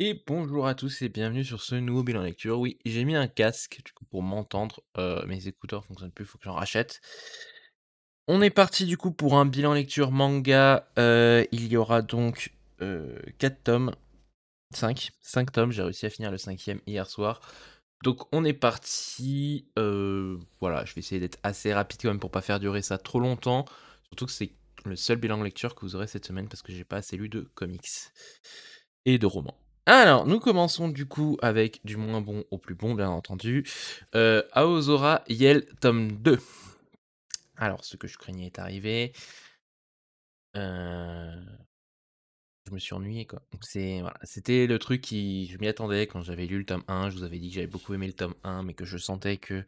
Et bonjour à tous et bienvenue sur ce nouveau bilan lecture. Oui, j'ai mis un casque du coup, pour m'entendre. Euh, mes écouteurs fonctionnent plus, il faut que j'en rachète. On est parti du coup pour un bilan lecture manga. Euh, il y aura donc 4 euh, tomes. 5. 5 tomes, j'ai réussi à finir le cinquième hier soir. Donc on est parti. Euh, voilà, je vais essayer d'être assez rapide quand même pour pas faire durer ça trop longtemps. Surtout que c'est le seul bilan de lecture que vous aurez cette semaine parce que j'ai pas assez lu de comics et de romans. Alors, nous commençons du coup avec du moins bon au plus bon, bien entendu. Euh, Aozora Yel, tome 2. Alors, ce que je craignais est arrivé. Euh, je me suis ennuyé quoi. C'est c'était le truc qui je m'y attendais quand j'avais lu le tome 1, je vous avais dit que j'avais beaucoup aimé le tome 1 mais que je sentais que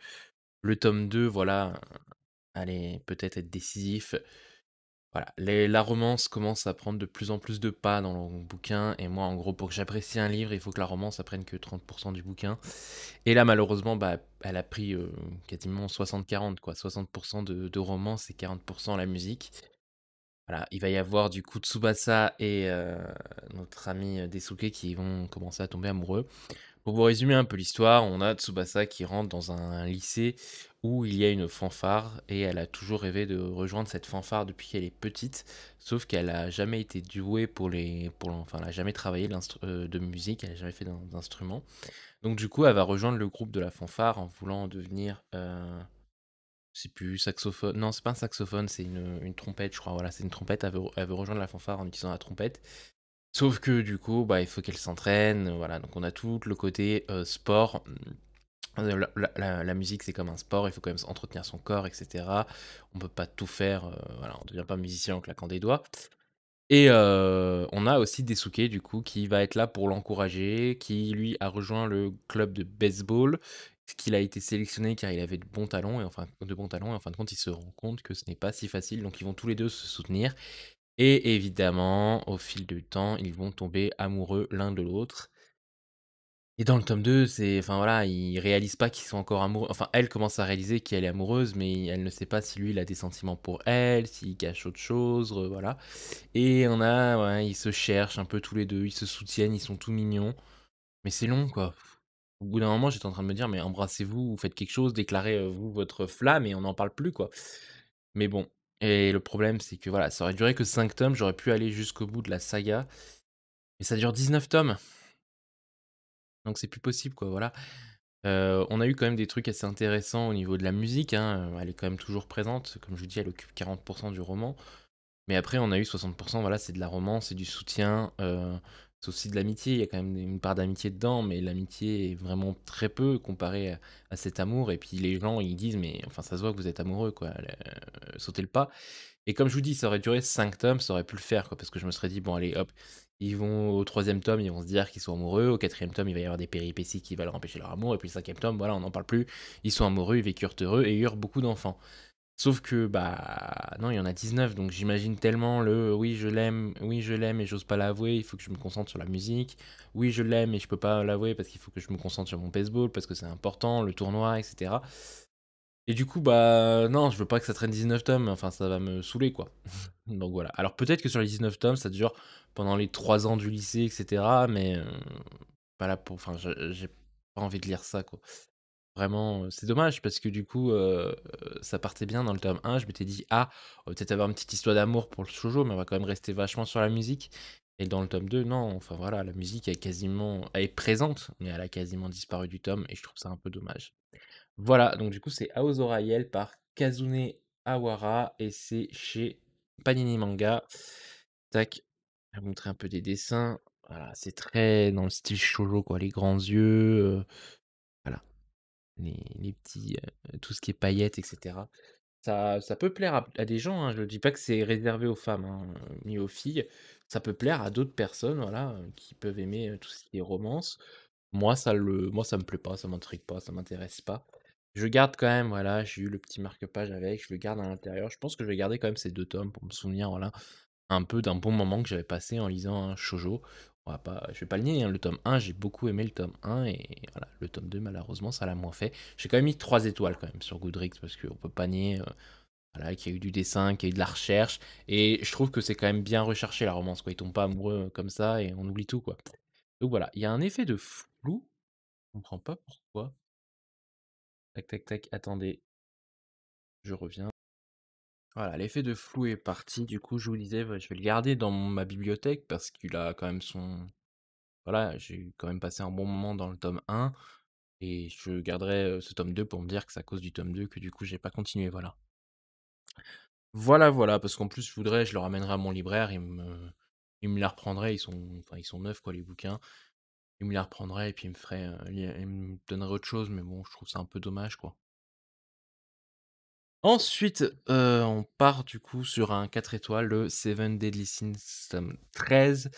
le tome 2 voilà allait peut-être être décisif. Voilà, les, la romance commence à prendre de plus en plus de pas dans le bouquin et moi en gros pour que j'apprécie un livre, il faut que la romance apprenne que 30% du bouquin. Et là malheureusement bah elle a pris euh, quasiment 60 40 quoi, 60% de, de romance et 40% la musique. Voilà, il va y avoir du coup Tsubasa et euh, notre ami euh, Desuke qui vont commencer à tomber amoureux. Pour vous résumer un peu l'histoire, on a Tsubasa qui rentre dans un lycée où il y a une fanfare et elle a toujours rêvé de rejoindre cette fanfare depuis qu'elle est petite, sauf qu'elle n'a jamais été douée pour les, pour enfin, elle n'a jamais travaillé de euh, musique, elle n'a jamais fait d'instrument. Donc du coup, elle va rejoindre le groupe de la fanfare en voulant devenir c'est plus saxophone. Non, c'est pas un saxophone, c'est une, trompette, je crois. Voilà, c'est une trompette. Elle veut, rejoindre la fanfare en utilisant la trompette. Sauf que du coup, bah, il faut qu'elle s'entraîne. Voilà, donc on a tout le côté euh, sport. Euh, la, musique, c'est comme un sport. Il faut quand même entretenir son corps, etc. On peut pas tout faire. Euh, voilà, on devient pas musicien en claquant des doigts. Et on a aussi Desuke, du coup, qui va être là pour l'encourager, qui lui a rejoint le club de baseball qu'il a été sélectionné car il avait de bons talons et enfin de bons et en fin de compte il se rend compte que ce n'est pas si facile donc ils vont tous les deux se soutenir et évidemment au fil du temps ils vont tomber amoureux l'un de l'autre et dans le tome 2 c'est enfin voilà ils réalisent pas qu'ils sont encore amoureux enfin elle commence à réaliser qu'elle est amoureuse mais elle ne sait pas si lui il a des sentiments pour elle s'il cache autre chose euh, voilà et on a ils se cherchent un peu tous les deux ils se soutiennent ils sont tout mignons mais c'est long quoi au bout d'un moment, j'étais en train de me dire, mais embrassez-vous, faites quelque chose, déclarez euh, vous votre flamme et on n'en parle plus, quoi. Mais bon. Et le problème, c'est que voilà, ça aurait duré que 5 tomes, j'aurais pu aller jusqu'au bout de la saga. Mais ça dure 19 tomes. Donc c'est plus possible, quoi, voilà. on a eu quand même des trucs assez intéressants au niveau de la musique, hein, elle est quand même toujours présente, comme je vous dis, elle occupe 40% du roman. Mais après, on a eu 60%, voilà, c'est de la romance, c'est du soutien, c'est aussi de l'amitié, il y a quand même une part d'amitié dedans, mais l'amitié est vraiment très peu comparée à, cet amour. Et puis les gens, ils disent, mais enfin, ça se voit que vous êtes amoureux, quoi, euh, sautez le pas. Et comme je vous dis, ça aurait duré 5 tomes, ça aurait pu le faire, quoi, parce que je me serais dit, bon, allez, hop, ils vont au troisième tome, ils vont se dire qu'ils sont amoureux, au quatrième tome, il va y avoir des péripéties qui va leur empêcher leur amour, et puis le cinquième tome, voilà, on n'en parle plus, ils sont amoureux, ils vécurent heureux et eurent beaucoup d'enfants. Sauf que, bah, non, il y en a 19, donc j'imagine tellement le oui, je l'aime, oui, je l'aime et j'ose pas l'avouer, il faut que je me concentre sur la musique, oui, je l'aime et je peux pas l'avouer parce qu'il faut que je me concentre sur mon baseball, parce que c'est important, le tournoi, etc. Et du coup, bah, non, je veux pas que ça traîne 19 tomes, enfin, ça va me saouler, quoi. donc voilà. Alors peut-être que sur les 19 tomes, ça dure pendant les 3 ans du lycée, etc., mais euh, pas là pour. Enfin, j'ai pas envie de lire ça, quoi. Vraiment, c'est dommage parce que du coup, ça partait bien dans le tome 1. Je m'étais dit, ah, on va peut-être avoir une petite histoire d'amour pour le shoujo, mais on va quand même rester vachement sur la musique. Et dans le tome 2, non, enfin voilà, la musique est quasiment, elle est présente, mais elle a quasiment disparu du tome, et je trouve ça un peu dommage. Voilà, donc du coup, c'est Aozora Yel par Kazune Awara, et c'est chez Panini Manga. Tac, je vais vous montrer un peu des dessins. Voilà, c'est très dans le style shoujo, quoi, les grands yeux, les, petits, euh, tout ce qui est paillettes, etc. Ça, ça peut plaire à, des gens, hein. je ne dis pas que c'est réservé aux femmes hein, ni aux filles, ça peut plaire à d'autres personnes voilà, euh, qui peuvent aimer tout ce qui est romance. Moi, ça le, moi, ça me plaît pas, ça m'intrigue pas, ça m'intéresse pas. Je garde quand même, voilà, j'ai eu le petit marque-page avec, je le garde à l'intérieur. Je pense que je vais garder quand même ces deux tomes pour me souvenir, voilà, un peu d'un bon moment que j'avais passé en lisant un hein, shoujo on je vais pas le nier, hein, le tome 1, j'ai beaucoup aimé le tome 1 et voilà, le tome 2 malheureusement ça l'a moins fait. J'ai quand même mis 3 étoiles quand même sur Goodrix parce qu'on peut pas nier euh, qu'il y a eu du dessin, qu'il y a eu de la recherche et je trouve que c'est quand même bien recherché la romance quoi, ils tombent pas amoureux euh, comme ça et on oublie tout quoi. Donc voilà, il y a un effet de flou, je comprends pas pourquoi. Tac tac tac, attendez. Je reviens. Voilà, l'effet de flou est parti. Du coup, je vous disais, je vais le garder dans ma bibliothèque parce qu'il a quand même son. Voilà, j'ai quand même passé un bon moment dans le tome 1. Et je garderai ce tome 2 pour me dire que c'est à cause du tome 2 que du coup, j'ai pas continué. Voilà. Voilà, voilà, parce qu'en plus, je voudrais, je le ramènerai à mon libraire. Il me, il me la reprendrait. Ils sont, enfin, ils sont neufs, quoi, les bouquins. Il me la reprendrait et puis me ferait. Il me donnerait autre chose, mais bon, je trouve ça un peu dommage, quoi. Ensuite, euh, on part du coup sur un 4 étoiles, le Seven Deadly Sins, 13.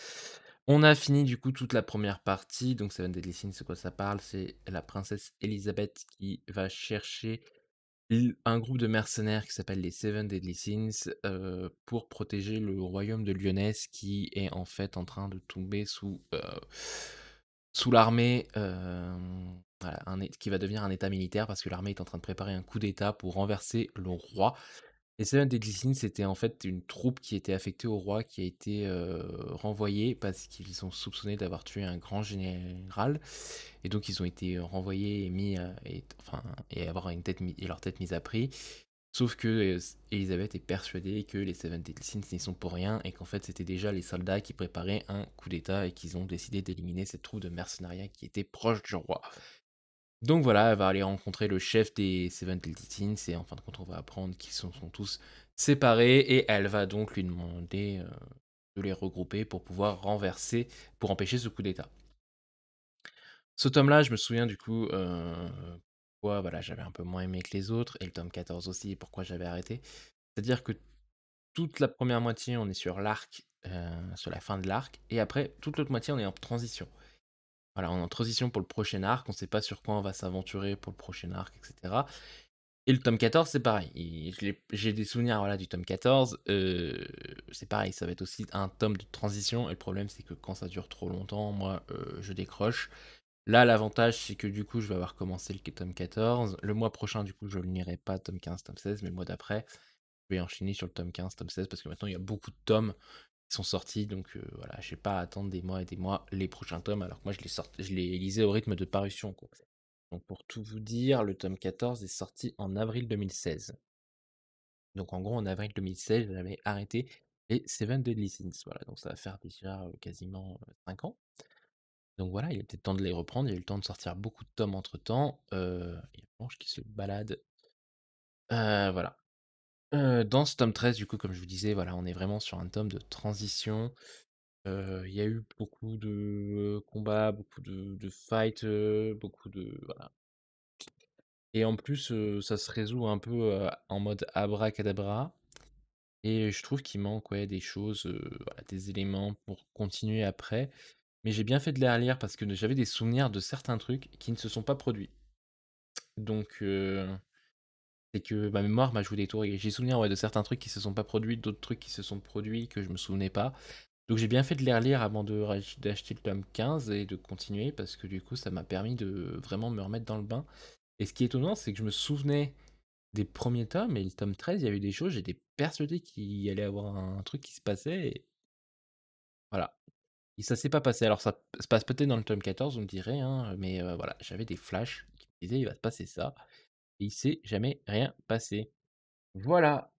On a fini du coup toute la première partie, donc Seven Deadly Sins, c'est quoi ça parle? C'est la princesse Elisabeth qui va chercher un groupe de mercenaires qui s'appelle les Seven Deadly Sins, euh, pour protéger le royaume de Lyonnaise qui est en fait en train de tomber sous, euh, sous l'armée, un, qui va devenir un état militaire parce que l'armée est en train de préparer un coup d'état pour renverser le roi. Les Seven Deadly c'était en fait une troupe qui était affectée au roi, qui a été euh, renvoyée parce qu'ils ont soupçonné d'avoir tué un grand général. Et donc, ils ont été renvoyés et mis, euh, et, avoir une tête, leur tête mise à prix. Sauf que euh, Elisabeth est persuadée que les Seven Deadly Sins n'y sont pour rien et qu'en fait c'était déjà les soldats qui préparaient un coup d'état et qu'ils ont décidé d'éliminer cette troupe de mercenariats qui était proche du roi. Donc voilà, elle va aller rencontrer le chef des Seven Little Teens et en fin de compte, on va apprendre qu'ils sont, tous séparés et elle va donc lui demander euh, de les regrouper pour pouvoir renverser, pour empêcher ce coup d'état. Ce tome-là, je me souviens du coup euh, pourquoi voilà, j'avais un peu moins aimé que les autres et le tome 14 aussi, pourquoi j'avais arrêté. C'est-à-dire que toute la première moitié, on est sur l'arc, euh, sur la fin de l'arc, et après, toute l'autre moitié, on est en transition. Voilà, on est en transition pour le prochain arc, on ne sait pas sur quoi on va s'aventurer pour le prochain arc, etc. Et le tome 14, c'est pareil. J'ai des souvenirs voilà, du tome 14. Euh, c'est pareil, ça va être aussi un tome de transition. Et le problème, c'est que quand ça dure trop longtemps, moi, euh, je décroche. Là, l'avantage, c'est que du coup, je vais avoir commencé le tome 14. Le mois prochain, du coup, je ne lirai pas tome 15, tome 16, mais le mois d'après, je vais enchaîner sur le tome 15, tome 16, parce que maintenant, il y a beaucoup de tomes sont sortis. Donc euh, voilà, je vais pas attendre des mois et des mois les prochains tomes, alors que moi je les, sortais je les lisais au rythme de parution. Donc pour tout vous dire, le tome 14 est sorti en avril 2016. Donc en gros, en avril 2016, j'avais arrêté les 72 Deadly Voilà, donc ça va faire déjà euh, quasiment 5 euh, ans. Donc voilà, il était peut temps de les reprendre. Il y a eu le temps de sortir beaucoup de tomes entre temps. il y a Blanche qui se balade. voilà. Euh, dans ce tome 13, du coup, comme je vous disais, voilà, on est vraiment sur un tome de transition. Euh, il y a eu beaucoup de euh, combats, beaucoup de, fights, beaucoup de. Et en plus, ça se résout un peu en mode abracadabra. Et je trouve qu'il manque des choses, des éléments pour continuer après. Mais j'ai bien fait de les relire parce que j'avais des souvenirs de certains trucs qui ne se sont pas produits. Donc, c'est que ma mémoire m'a joué des tours et j'ai souvenir ouais, de certains trucs qui se sont pas produits, d'autres trucs qui se sont produits que je me souvenais pas. Donc j'ai bien fait de les relire avant d'acheter le tome 15 et de continuer parce que du coup ça m'a permis de vraiment me remettre dans le bain. Et ce qui est étonnant, c'est que je me souvenais des premiers tomes et le tome 13, il y avait des choses, j'étais persuadé qu'il allait avoir un truc qui se passait. Et... Voilà. Et ça s'est pas passé. Alors ça se passe peut-être dans le tome 14, on me dirait, hein, mais euh, voilà, j'avais des flashs qui me disaient il va se passer ça il s'est jamais rien passé. Voilà.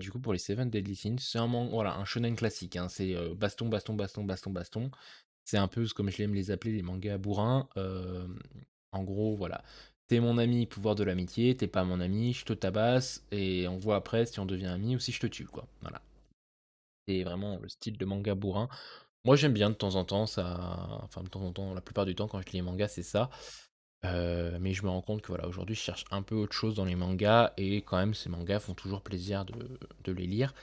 du coup, pour les Seven Deadly Sins, c'est un, voilà, un shonen classique. Hein, c'est baston, baston, baston, baston, baston. C'est un peu comme je l'aime les appeler, les mangas bourrins. en gros, voilà. T'es mon ami, pouvoir de l'amitié. T'es pas mon ami, je te tabasse. Et on voit après si on devient ami ou si je te tue, quoi. Voilà. C'est vraiment le style de manga bourrin. Moi, j'aime bien de temps en temps, ça. Enfin, de temps en temps, la plupart du temps, quand je lis les mangas, c'est ça. Euh, mais je me rends compte que voilà, aujourd'hui, je cherche un peu autre chose dans les mangas et quand même, ces mangas font toujours plaisir de, de les lire.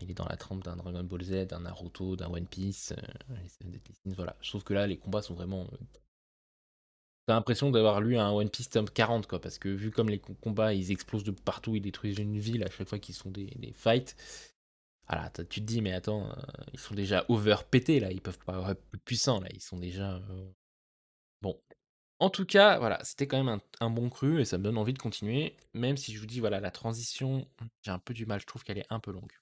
il est dans la trempe d'un Dragon Ball Z, d'un Naruto, d'un One Piece, euh, voilà. Je trouve que là, les combats sont vraiment. Euh, t'as l'impression d'avoir lu un One Piece Top 40, quoi, parce que vu comme les combats, ils explosent de partout, ils détruisent une ville à chaque fois qu'ils sont des, fights. Voilà, tu te dis, mais attends, ils sont déjà over pétés là, ils peuvent pas être plus puissants là, ils sont déjà. Bon, en tout cas, voilà, c'était quand même un, bon cru et ça me donne envie de continuer, même si je vous dis, voilà, la transition, j'ai un peu du mal, je trouve qu'elle est un peu longue.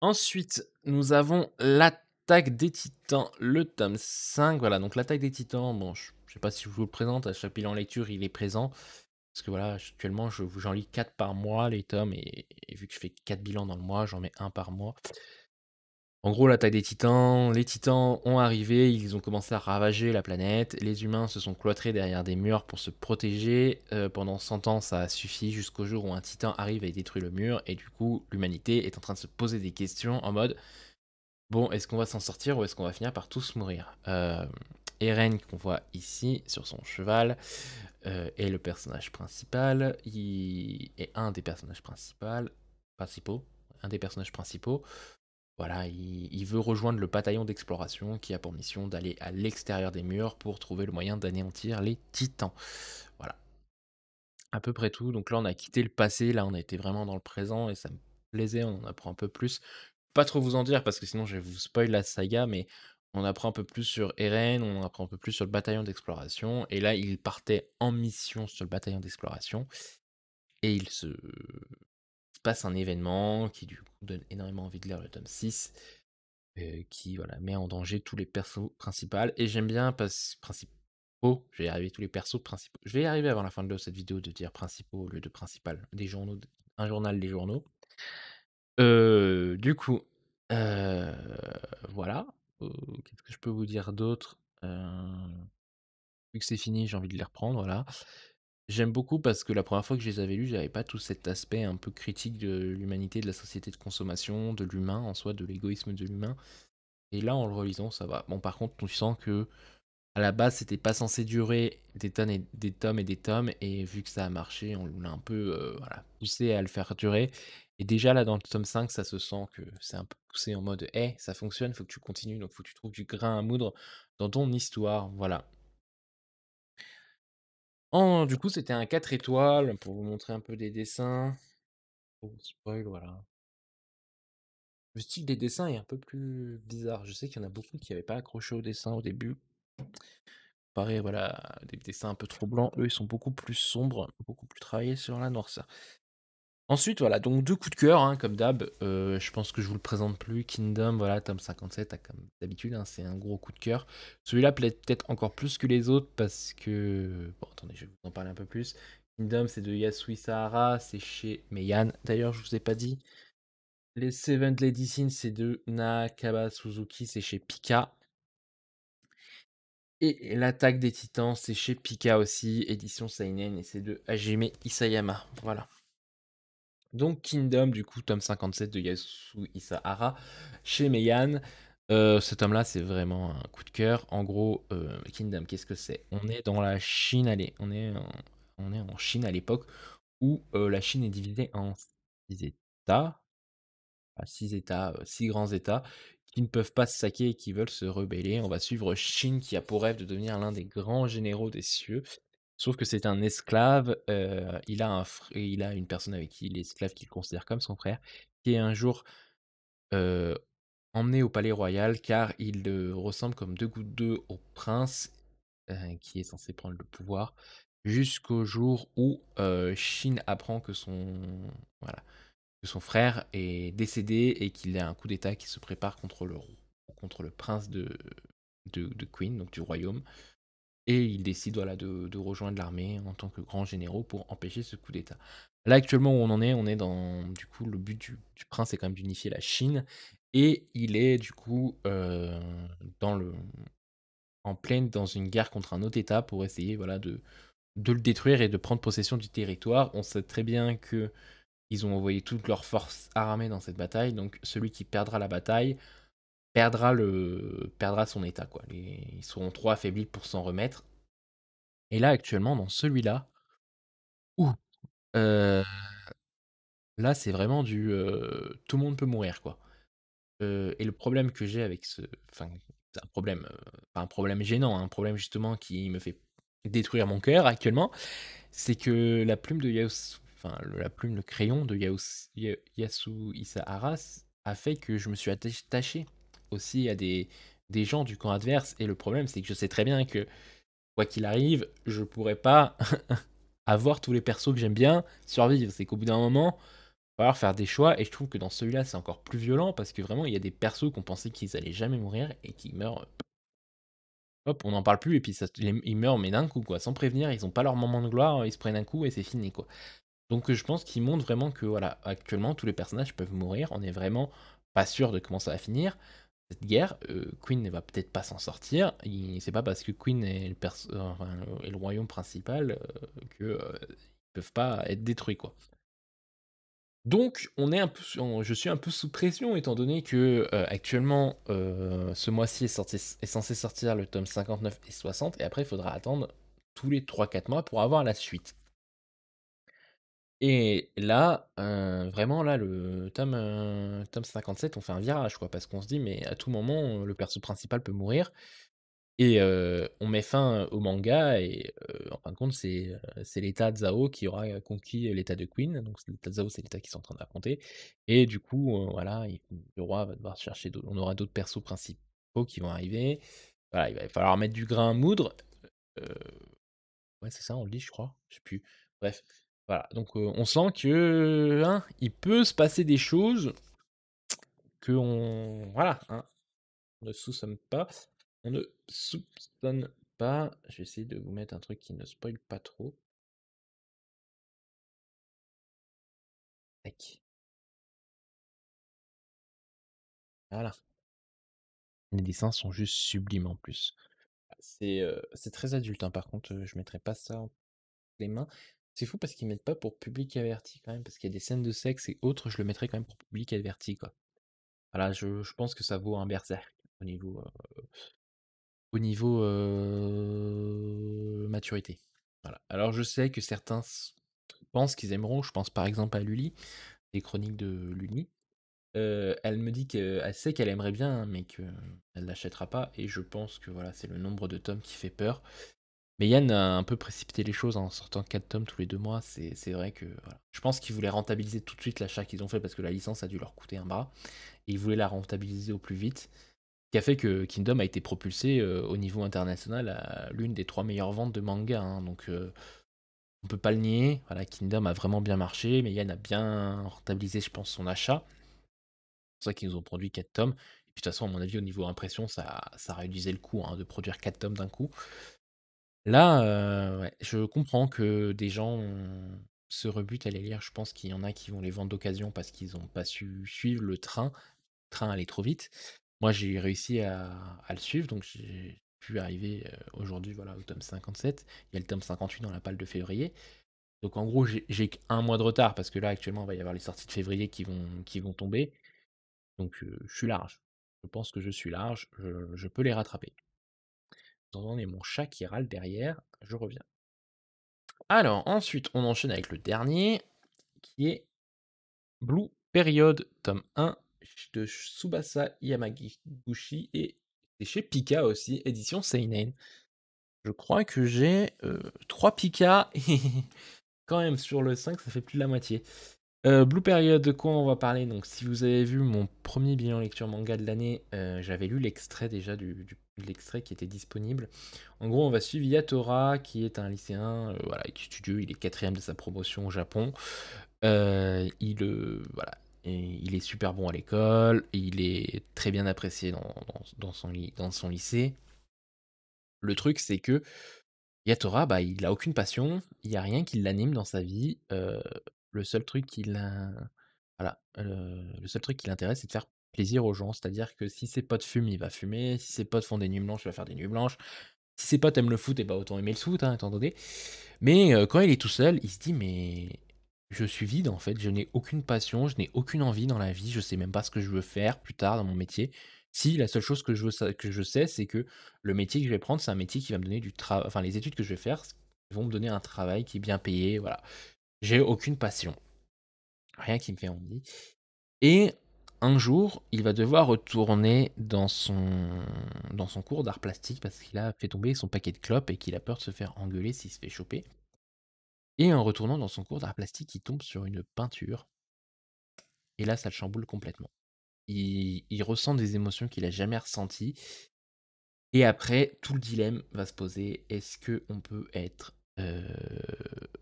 Ensuite, nous avons l'attaque des titans, le tome 5. Voilà, donc l'attaque des titans, bon, je, ne sais pas si je vous le présente, à chaque bilan lecture, il est présent. Parce que voilà, actuellement, j'en lis 4 par mois, les tomes, et, vu que je fais 4 bilans dans le mois, j'en mets un par mois. En gros, la taille des titans, les titans ont arrivé, ils ont commencé à ravager la planète, les humains se sont cloîtrés derrière des murs pour se protéger, euh, pendant 100 ans ça a suffi jusqu'au jour où un titan arrive et détruit le mur, et du coup l'humanité est en train de se poser des questions en mode, bon, est-ce qu'on va s'en sortir ou est-ce qu'on va finir par tous mourir euh, Eren qu'on voit ici sur son cheval euh, est le personnage principal, il est un des personnages principaux un des personnages principaux. Voilà, il, veut rejoindre le bataillon d'exploration qui a pour mission d'aller à l'extérieur des murs pour trouver le moyen d'anéantir les titans. Voilà. À peu près tout. Donc là, on a quitté le passé, là, on a été vraiment dans le présent et ça me plaisait, on en apprend un peu plus. Pas trop vous en dire parce que sinon je vais vous spoil la saga, mais on apprend un peu plus sur Eren, on apprend un peu plus sur le bataillon d'exploration. Et là, il partait en mission sur le bataillon d'exploration. Et il se un événement qui du coup donne énormément envie de lire le tome 6, euh, qui voilà, met en danger tous les persos principaux. Et j'aime bien parce principaux, je vais arriver tous les persos principaux. Je vais y arriver avant la fin de cette vidéo de dire principaux au lieu de principal. Des journaux, un journal des journaux. Euh, du coup, euh, voilà. Qu'est-ce que je peux vous dire d'autre Vu que c'est fini, j'ai envie de les reprendre, voilà. J'aime beaucoup parce que la première fois que je les avais lus, j'avais pas tout cet aspect un peu critique de l'humanité, de la société de consommation, de l'humain en soi, de l'égoïsme de l'humain. Et là, en le relisant, ça va. Bon, par contre, on sent que à la base, c'était pas censé durer des tonnes et des tomes et des tomes, et vu que ça a marché, on l'a un peu euh, poussé à le faire durer. Et déjà là, dans le tome 5, ça se sent que c'est un peu poussé en mode, hé, ça fonctionne, faut que tu continues, donc faut que tu trouves du grain à moudre dans ton histoire, voilà du coup, c'était un 4 étoiles pour vous montrer un peu des dessins. Oh, voilà. Le style des dessins est un peu plus bizarre. Je sais qu'il y en a beaucoup qui n'avaient pas accroché au dessin au début. Pareil, voilà, des dessins un peu trop blancs. Eux, ils sont beaucoup plus sombres, beaucoup plus travaillés sur la noirceur. Ensuite, voilà, donc deux coups de cœur, hein, comme d'hab. Euh, je pense que je vous le présente plus. Kingdom, voilà, tome 57, hein, comme d'habitude, hein, c'est un gros coup de cœur. Celui-là plaît peut-être encore plus que les autres parce que. Bon, attendez, je vais vous en parler un peu plus. Kingdom, c'est de Yasui Sahara, c'est chez Meian. D'ailleurs, je vous ai pas dit. Les Seventh Lady c'est de Nakaba Suzuki, c'est chez Pika. Et l'attaque des titans, c'est chez Pika aussi, édition Seinen, et c'est de Hajime Isayama. Voilà. Donc Kingdom, du coup, tome 57 de Yasu Isahara chez Meian. Euh, ce tome-là, c'est vraiment un coup de cœur. En gros, euh, Kingdom, qu'est-ce que c'est On est dans la Chine, allez, on est en, on est en Chine à l'époque où euh, la Chine est divisée en six États, enfin, six États, six grands États qui ne peuvent pas se saquer et qui veulent se rebeller. On va suivre Chine qui a pour rêve de devenir l'un des grands généraux des cieux Sauf que c'est un esclave, il, a il a une personne avec qui il est esclave qu'il considère comme son frère, qui est un jour emmené au palais royal car il ressemble comme deux gouttes d'eau au prince qui est censé prendre le pouvoir jusqu'au jour où Shin apprend que son, frère est décédé et qu'il a un coup d'état qui se prépare contre le, contre le prince de, de Queen, donc du royaume et il décide voilà, de, rejoindre l'armée en tant que grand généraux pour empêcher ce coup d'État. Là actuellement où on en est, on est dans du coup le but du, prince est quand même d'unifier la Chine et il est du coup euh, dans le en pleine dans une guerre contre un autre État pour essayer voilà de de le détruire et de prendre possession du territoire. On sait très bien que ils ont envoyé toutes leurs forces armées dans cette bataille, donc celui qui perdra la bataille perdra, le, perdra son état. Quoi. ils seront trop affaiblis pour s'en remettre. Et là, actuellement, dans celui-là, euh, là, c'est vraiment du euh, tout le monde peut mourir, quoi. Euh, et le problème que j'ai avec ce. Enfin, c'est un problème, un problème gênant, hein, un problème justement qui me fait détruire mon cœur actuellement, c'est que la plume de Yaos. Enfin, la plume, le crayon de Yaos, Yasu Isahara a fait que je me suis attaché aussi à des, des gens du camp adverse. Et le problème, c'est que je sais très bien que, quoi qu'il arrive, je pourrais pas avoir tous les persos que j'aime bien survivre. C'est qu'au bout d'un moment, il va falloir faire des choix. Et je trouve que dans celui-là, c'est encore plus violent parce que vraiment, il y a des persos qu'on pensait qu'ils allaient jamais mourir et qu'ils meurent. Hop, on n'en parle plus et puis ils meurent, mais d'un coup, quoi. Sans prévenir, ils ont pas leur moment de gloire, ils se prennent un coup et c'est fini, quoi. Donc je pense qu'ils montrent vraiment que, voilà, actuellement, tous les personnages peuvent mourir. On n'est vraiment pas sûr de comment ça va finir cette guerre, euh, Queen ne va peut-être pas s'en sortir. C'est pas parce que Queen est le, royaume principal euh, qu'ils euh, ne peuvent pas être détruits quoi. Donc on est un je suis un peu sous pression étant donné que actuellement ce mois-ci est censé sortir le tome 59 et 60 et après il faudra attendre tous les 3-4 mois pour avoir la suite. Et là, euh, vraiment là, le tome, 57, euh, on fait un virage quoi, parce qu'on se dit: «Mais à tout moment, le perso principal peut mourir» et euh, on met fin, au manga et en fin de compte, c'est, l'état c'est l'État qui aura, conquis, l'État de Queen, Donc l'état de Zao, c'est l'État qui sont en train d'affronter et du coup, voilà, le roi va devoir chercher on aura d'autres persos principaux qui vont arriver. Voilà, il va falloir mettre du grain à moudre, ouais, c'est ça, on le dit, je crois, je sais plus. Bref. Voilà, donc on sent que hein, il peut se passer des choses que on voilà, hein, on ne soupçonne pas, on ne soupçonne pas. Je vais essayer de vous mettre un truc qui ne spoil pas trop. Voilà. Les dessins sont juste sublimes en plus. C'est très adulte, hein, par contre, je ne mettrai pas ça en les mains. C'est fou parce qu'ils mettent pas pour public averti quand même, parce qu'il y a des scènes de sexe et autres, je le mettrais quand même pour public averti, quoi. Voilà, je, pense que ça vaut un berserk au niveau, euh, au niveau euh, maturité. Voilà. Alors je sais que certains pensent qu'ils aimeront, je pense par exemple à Lully, des chroniques de Lully. Euh, elle me dit qu'elle sait qu'elle aimerait bien, hein, mais que ne l'achètera pas. Et je pense que voilà, c'est le nombre de tomes qui fait peur. Mais Yann a un peu précipité les choses en sortant 4 tomes tous les deux mois. C'est vrai que je pense qu'ils voulaient rentabiliser tout de suite l'achat qu'ils ont fait parce que la licence a dû leur coûter un bras. Et ils voulaient la rentabiliser au plus vite. Ce qui a fait que Kingdom a été propulsé euh, au niveau international à l'une des trois meilleures ventes de manga. Hein. donc on euh, on peut pas le nier. Voilà, Kingdom a vraiment bien marché, mais Yann a bien rentabilisé, je pense, son achat. C'est pour ça qu'ils nous ont produit 4 tomes. Et puis de toute façon, à mon avis, au niveau impression, ça, ça réduisait le coût hein, de produire 4 tomes d'un coup. Là, euh, je comprends que des gens, se rebutent à les lire. Je pense qu'il y en a qui vont les vendre d'occasion parce qu'ils n'ont pas su suivre le train. Le train allait trop vite. Moi, j'ai réussi à le suivre, donc j'ai pu arriver, euh, aujourd'hui, voilà, au tome 57. Il y a le tome 58 dans la palle de février. Donc en gros, j'ai un mois de retard parce que là, actuellement, il va y avoir les sorties de février qui vont qui vont tomber. Donc euh, je suis large. Je pense que je suis large, je peux les rattraper entendez mon chat qui râle derrière, je reviens. Alors ensuite, on enchaîne avec le dernier, qui est Blue Period, tome 1 de Tsubasa Yamaguchi, et c'est chez Pika aussi, édition Seinen. Je crois que j'ai euh, 3 Pika, et quand même sur le 5, ça fait plus de la moitié. Euh, Blue Period, de quoi on va parler Donc, si vous avez vu mon premier bilan lecture manga de l'année, euh, j'avais lu l'extrait déjà du l'extrait qui était disponible. En gros, on va suivre Yatora, qui est un lycéen euh, voilà, qui studieux, il est quatrième de sa promotion au Japon. Euh, il, euh, voilà, il est super bon à l'école, il est très bien apprécié dans, son, lycée. Le truc, c'est que Yatora, bah, il n'a aucune passion, il n'y a rien qui l'anime dans sa vie. le seul truc qui l'intéresse, c'est de faire plaisir aux gens. C'est-à-dire que si c'est pas de fument, il va fumer. Si ses de font des nuits blanches, il va faire des nuits blanches. Si c'est pas aiment le foot, et eh bah ben, autant aimer le foot, hein, étant donné. Mais quand il est tout seul, il se dit mais je suis vide en fait. Je n'ai aucune passion, je n'ai aucune envie dans la vie. Je sais même pas ce que je veux faire plus tard dans mon métier. Si la seule chose que je, veux, que je sais, c'est que le métier que je vais prendre, c'est un métier qui va me donner du travail. Enfin, les études que je vais faire vont me donner un travail qui est bien payé. Voilà. J'ai aucune passion. Rien qui me fait envie. Et un jour, il va devoir retourner dans son, dans son cours d'art plastique parce qu'il a fait tomber son paquet de clopes et qu'il a peur de se faire engueuler s'il se fait choper. Et en retournant dans son cours d'art plastique, il tombe sur une peinture. Et là, ça le chamboule complètement. Il, ressent des émotions qu'il n'a jamais ressenties. Et après, tout le dilemme va se poser. Est-ce qu'on peut être euh,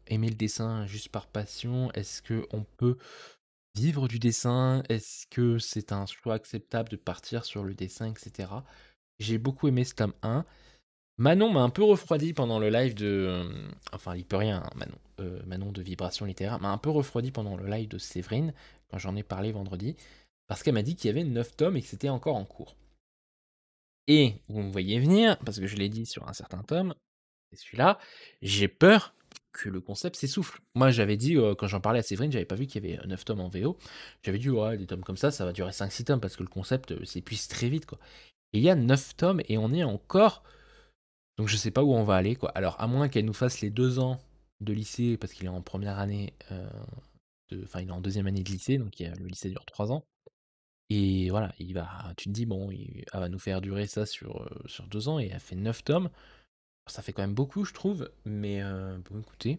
aimer le dessin juste par passion Est-ce qu'on peut vivre du dessin Est-ce que c'est un choix acceptable de partir sur le dessin, etc. J'ai beaucoup aimé ce tome 1. Manon m'a un peu refroidi pendant le live de. Enfin, il peut rien, hein, Manon. Euh, Manon de Vibration Littéraire m'a un peu refroidi pendant le live de Séverine, quand j'en ai parlé vendredi, parce qu'elle m'a dit qu'il y avait 9 tomes et que c'était encore en cours. Et vous me voyez venir, parce que je l'ai dit sur un certain tome, c'est celui-là, j'ai peur le concept s'essouffle. Moi, j'avais dit, euh, quand j'en parlais à Séverine, j'avais pas vu qu'il y avait 9 tomes en VO. J'avais dit, ouais, des tomes comme ça, ça va durer 5-6 tomes parce que le concept euh, s'épuise très vite, quoi. Et il y a 9 tomes et on est encore. Donc, je sais pas où on va aller, quoi. Alors, à moins qu'elle nous fasse les 2 ans de lycée, parce qu'il est en première année, euh, de... enfin, il est en deuxième année de lycée, donc a... le lycée dure 3 ans. Et voilà, il va, tu te dis, bon, il, elle va nous faire durer ça sur, 2 sur deux ans, et elle fait 9 tomes. Ça fait quand même beaucoup, je trouve, mais euh, bon, écoutez.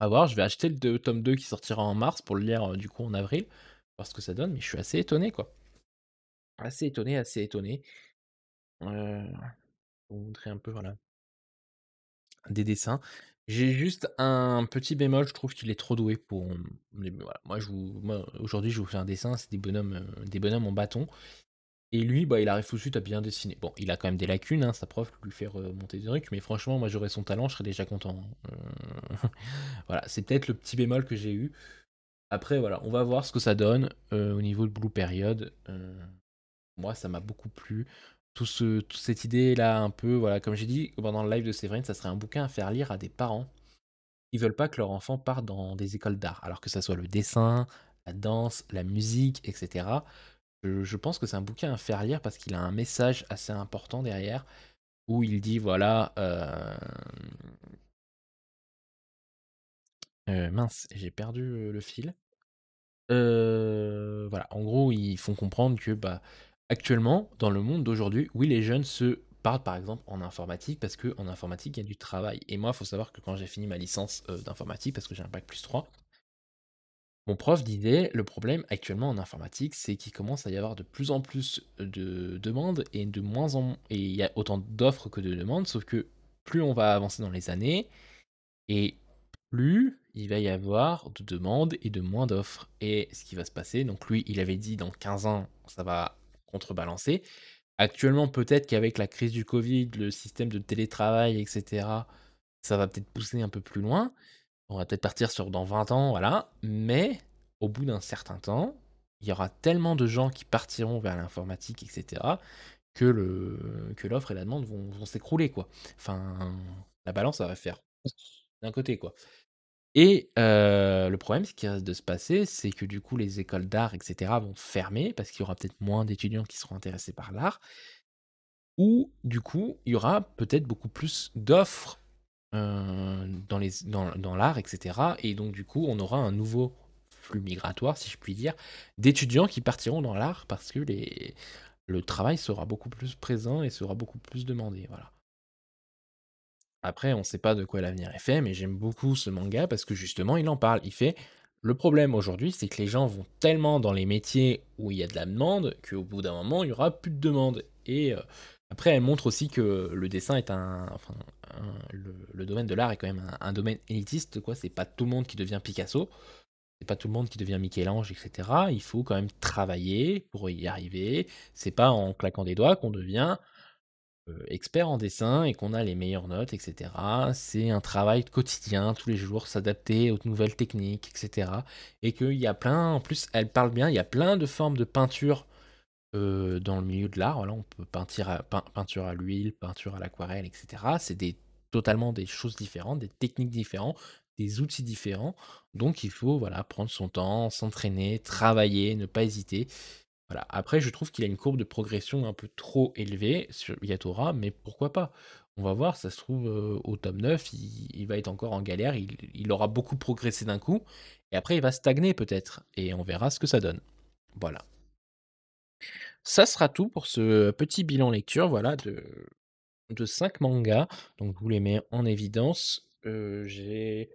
À voir, je vais acheter le tome 2 qui sortira en mars pour le lire euh, du coup en avril, parce que ça donne, mais je suis assez étonné, quoi. Assez étonné, assez étonné. Euh, on voudrait un peu, voilà, des dessins. J'ai juste un petit bémol, je trouve qu'il est trop doué pour. moi, je vous, aujourd'hui, je vous fais un dessin, c'est des bonhommes, des bonhommes en bâton. Et lui, bah, il arrive tout de suite à bien dessiner. Bon, il a quand même des lacunes, hein, sa prof lui fait remonter euh, des trucs, mais franchement, moi j'aurais son talent, je serais déjà content. Hein. Euh, voilà, c'est peut-être le petit bémol que j'ai eu. Après, voilà, on va voir ce que ça donne euh, au niveau de Blue Period. moi, ça m'a beaucoup plu. Tout ce, toute cette idée-là, un peu, voilà, comme j'ai dit pendant le live de Séverine, ça serait un bouquin à faire lire à des parents qui veulent pas que leur enfant parte dans des écoles d'art, alors que ça soit le dessin, la danse, la musique, etc je, pense que c'est un bouquin à faire lire parce qu'il a un message assez important derrière où il dit voilà. Euh, euh, mince, j'ai perdu le fil. Euh, voilà, en gros, ils font comprendre que bah, actuellement, dans le monde d'aujourd'hui, oui, les jeunes se parlent par exemple en informatique parce qu'en informatique, il y a du travail. Et moi, il faut savoir que quand j'ai fini ma licence d'informatique, parce que j'ai un bac plus 3, mon prof disait, le problème actuellement en informatique, c'est qu'il commence à y avoir de plus en plus de demandes et de moins en et il y a autant d'offres que de demandes, sauf que plus on va avancer dans les années et plus il va y avoir de demandes et de moins d'offres. Et ce qui va se passer, donc lui, il avait dit dans 15 ans, ça va contrebalancer. Actuellement, peut-être qu'avec la crise du Covid, le système de télétravail, etc., ça va peut-être pousser un peu plus loin on va peut-être partir sur dans 20 ans, voilà. Mais au bout d'un certain temps, il y aura tellement de gens qui partiront vers l'informatique, etc., que le que l'offre et la demande vont, s'écrouler, quoi. Enfin, la balance, ça va faire d'un côté, quoi. Et euh, le problème, ce qui reste de se passer, c'est que du coup, les écoles d'art, etc., vont fermer parce qu'il y aura peut-être moins d'étudiants qui seront intéressés par l'art. Ou du coup, il y aura peut-être beaucoup plus d'offres euh, dans l'art, dans, etc. Et donc, du coup, on aura un nouveau flux migratoire, si je puis dire, d'étudiants qui partiront dans l'art parce que les, le travail sera beaucoup plus présent et sera beaucoup plus demandé. Voilà. Après, on ne sait pas de quoi l'avenir est fait, mais j'aime beaucoup ce manga parce que justement, il en parle. Il fait le problème aujourd'hui, c'est que les gens vont tellement dans les métiers où il y a de la demande qu'au bout d'un moment, il n'y aura plus de demande. Et euh, après, elle montre aussi que le dessin est un. Enfin, le, domaine de l'art est quand même un, domaine élitiste, quoi. C'est pas tout le monde qui devient Picasso, c'est pas tout le monde qui devient Michel-Ange, etc. Il faut quand même travailler pour y arriver. C'est pas en claquant des doigts qu'on devient euh, expert en dessin et qu'on a les meilleures notes, etc. C'est un travail quotidien, tous les jours, s'adapter aux nouvelles techniques, etc. Et qu'il y a plein, en plus, elle parle bien, il y a plein de formes de peinture euh, dans le milieu de l'art. Voilà, on peut peintir à, peinture à l'huile, peinture à l'aquarelle, etc. C'est des, totalement des choses différentes, des techniques différentes, des outils différents. Donc il faut voilà, prendre son temps, s'entraîner, travailler, ne pas hésiter. Voilà. Après, je trouve qu'il a une courbe de progression un peu trop élevée sur Yatora, mais pourquoi pas On va voir, ça se trouve euh, au tome 9, il, va être encore en galère, il aura beaucoup progressé d'un coup, et après il va stagner peut-être, et on verra ce que ça donne. Voilà. Ça sera tout pour ce petit bilan lecture, voilà, de, de cinq mangas. Donc, je vous les mets en évidence. J'ai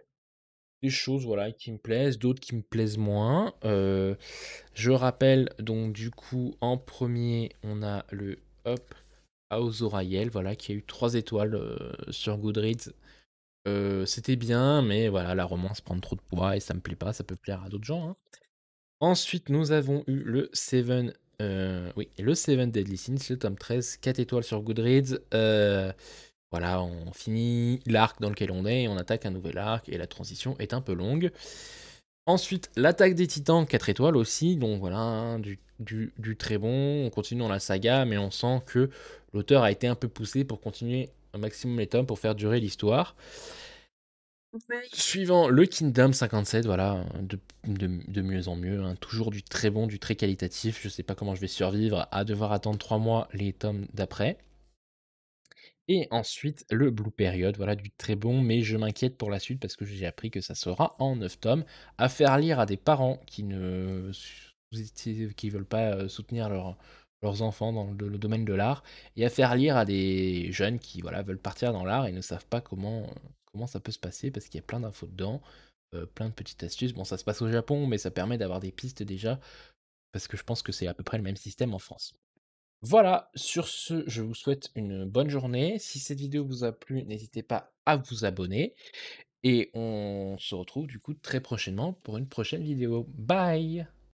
des choses voilà qui me plaisent, d'autres qui me plaisent moins. je rappelle donc du coup en premier on a le Up House voilà qui a eu 3 étoiles sur Goodreads. C'était bien, mais voilà la romance prend trop de poids et ça me plaît pas, ça peut plaire à d'autres gens. Hein. Ensuite nous avons eu le Seven euh, oui, le Seven Deadly Sins, le tome 13, 4 étoiles sur Goodreads. Euh, voilà, on finit l'arc dans lequel on est, on attaque un nouvel arc, et la transition est un peu longue. Ensuite, l'attaque des titans, 4 étoiles aussi, donc voilà, hein, du, du, très bon. On continue dans la saga, mais on sent que l'auteur a été un peu poussé pour continuer un maximum les tomes, pour faire durer l'histoire. Suivant le Kingdom 57, voilà, de, mieux en mieux, hein. toujours du très bon, du très qualitatif. Je sais pas comment je vais survivre à devoir attendre trois mois les tomes d'après. Et ensuite le Blue Period, voilà, du très bon, mais je m'inquiète pour la suite parce que j'ai appris que ça sera en neuf tomes, à faire lire à des parents qui ne qui veulent pas euh, soutenir leurs enfants dans le, le domaine de l'art, et à faire lire à des jeunes qui voilà, veulent partir dans l'art et ne savent pas comment euh, ça peut se passer parce qu'il y a plein d'infos dedans, euh, plein de petites astuces. Bon, ça se passe au Japon, mais ça permet d'avoir des pistes déjà parce que je pense que c'est à peu près le même système en France. Voilà, sur ce, je vous souhaite une bonne journée. Si cette vidéo vous a plu, n'hésitez pas à vous abonner. Et on se retrouve du coup très prochainement pour une prochaine vidéo. Bye